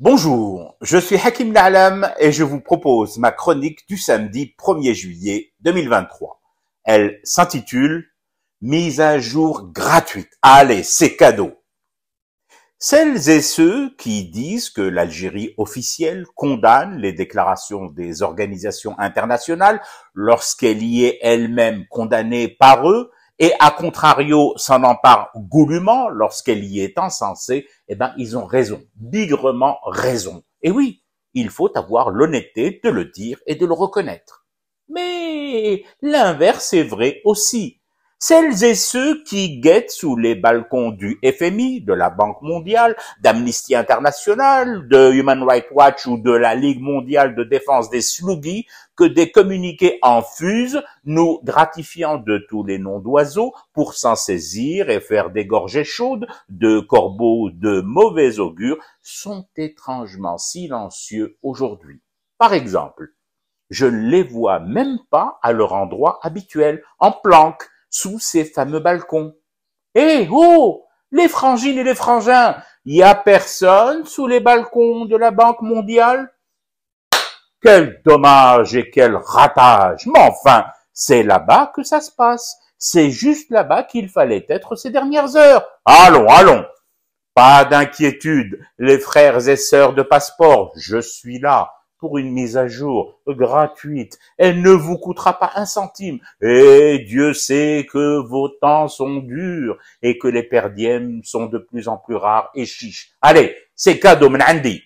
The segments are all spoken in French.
Bonjour, je suis Hakim Nalam et je vous propose ma chronique du samedi 1er juillet 2023. Elle s'intitule Mise à jour gratuite. Allez, c'est cadeau. Celles et ceux qui disent que l'Algérie officielle condamne les déclarations des organisations internationales lorsqu'elle y est elle-même condamnée par eux et à contrario s'en empare goulûment lorsqu'elle y est encensée, eh ben ils ont raison, bigrement raison. Et oui, il faut avoir l'honnêteté de le dire et de le reconnaître. Mais l'inverse est vrai aussi. Celles et ceux qui guettent sous les balcons du FMI, de la Banque mondiale, d'Amnesty International, de Human Rights Watch ou de la Ligue mondiale de défense des sluggies que des communiqués en fusent, nous gratifiant de tous les noms d'oiseaux pour s'en saisir et faire des gorgées chaudes de corbeaux de mauvais augure, sont étrangement silencieux aujourd'hui. Par exemple, je ne les vois même pas à leur endroit habituel, en planque, sous ces fameux balcons. Eh oh Les frangines et les frangins Y a personne sous les balcons de la Banque mondiale Quel dommage et quel ratage Mais enfin, c'est là-bas que ça se passe. C'est juste là-bas qu'il fallait être ces dernières heures. Allons, allons Pas d'inquiétude, les frères et sœurs de passeport, je suis là pour une mise à jour gratuite. Elle ne vous coûtera pas un centime. Et Dieu sait que vos temps sont durs et que les perdièmes sont de plus en plus rares et chiches. Allez, c'est cadeau, Mnandi.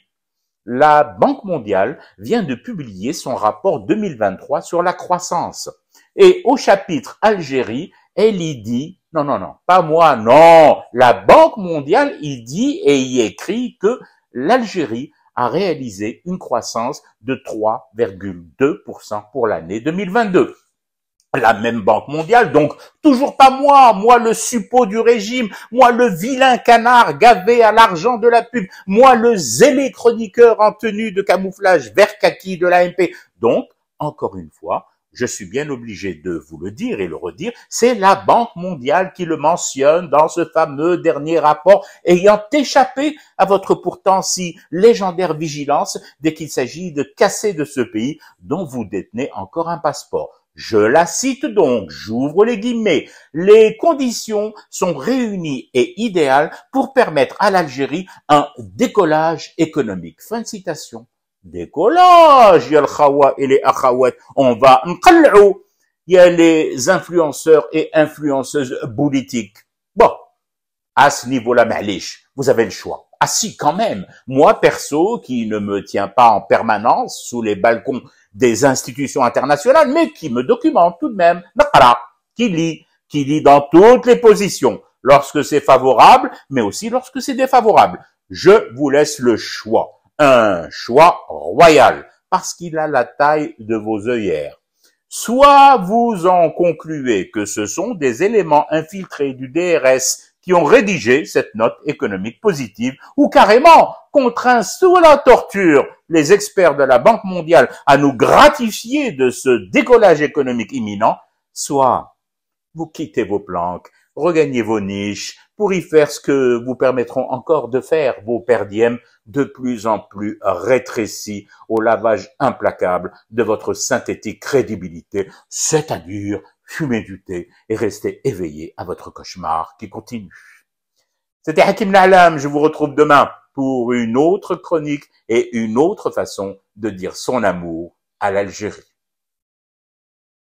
La Banque mondiale vient de publier son rapport 2023 sur la croissance. Et au chapitre Algérie, elle y dit, non, non, non, pas moi, non, la Banque mondiale y dit et y écrit que l'Algérie a réalisé une croissance de 3,2% pour l'année 2022 la même Banque mondiale, donc toujours pas moi, moi le suppôt du régime, moi le vilain canard gavé à l'argent de la pub, moi le zélé chroniqueur en tenue de camouflage vert kaki de l'AMP. Donc, encore une fois, je suis bien obligé de vous le dire et le redire, c'est la Banque mondiale qui le mentionne dans ce fameux dernier rapport ayant échappé à votre pourtant si légendaire vigilance dès qu'il s'agit de casser de ce pays dont vous détenez encore un passeport. Je la cite donc, j'ouvre les guillemets, les conditions sont réunies et idéales pour permettre à l'Algérie un décollage économique. Fin de citation décollage le Khawa et les akhawat on va il y a les influenceurs et influenceuses politiques bon à ce niveau-là معليش vous avez le choix ah si, quand même. Moi, perso, qui ne me tiens pas en permanence sous les balcons des institutions internationales, mais qui me documente tout de même, qui lit, qui lit dans toutes les positions, lorsque c'est favorable, mais aussi lorsque c'est défavorable. Je vous laisse le choix un choix royal, parce qu'il a la taille de vos œillères. Soit vous en concluez que ce sont des éléments infiltrés du DRS qui ont rédigé cette note économique positive, ou carrément contraint sous la torture les experts de la Banque mondiale à nous gratifier de ce décollage économique imminent, soit vous quittez vos planques regagnez vos niches pour y faire ce que vous permettront encore de faire vos perdièmes de plus en plus rétrécis au lavage implacable de votre synthétique crédibilité, c'est-à-dire fumez du thé et restez éveillé à votre cauchemar qui continue. C'était Hakim Nalam, je vous retrouve demain pour une autre chronique et une autre façon de dire son amour à l'Algérie.